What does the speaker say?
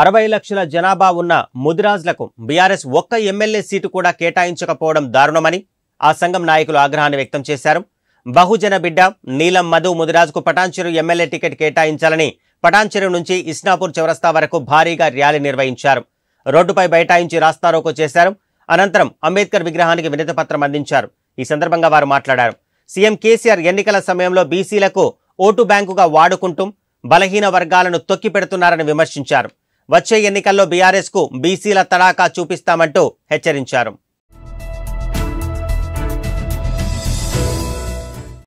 అరవై లక్షల జనాభా ఉన్న ముదిరాజ్లకు బీఆర్ఎస్ ఒక్క ఎమ్మెల్యే సీటు కూడా కేటాయించకపోవడం దారుణమని ఆ సంఘం నాయకులు ఆగ్రహాన్ని వ్యక్తం చేశారు బహుజన బిడ్డ నీలం మధు ముదిరాజ్కు పటాన్చెరు ఎమ్మెల్యే టికెట్ కేటాయించాలని పటాన్చెరు నుంచి ఇస్నాపూర్ చౌరస్తా వరకు భారీగా ర్యాలీ నిర్వహించారు రోడ్డుపై బైఠాయించి రాస్తారోకో చేశారు అనంతరం అంబేద్కర్ విగ్రహానికి వినతిపత్రం అందించారు ఈ సందర్భంగా వారు మాట్లాడారు సీఎం కేసీఆర్ ఎన్నికల సమయంలో బీసీలకు ఓటు బ్యాంకుగా వాడుకుంటూ బలహీన వర్గాలను తొక్కి పెడుతున్నారని విమర్శించారు వచ్చే ఎన్నికల్లో బీఆర్ఎస్కు బీసీల తడాకా చూపిస్తామంటూ హెచ్చరించారు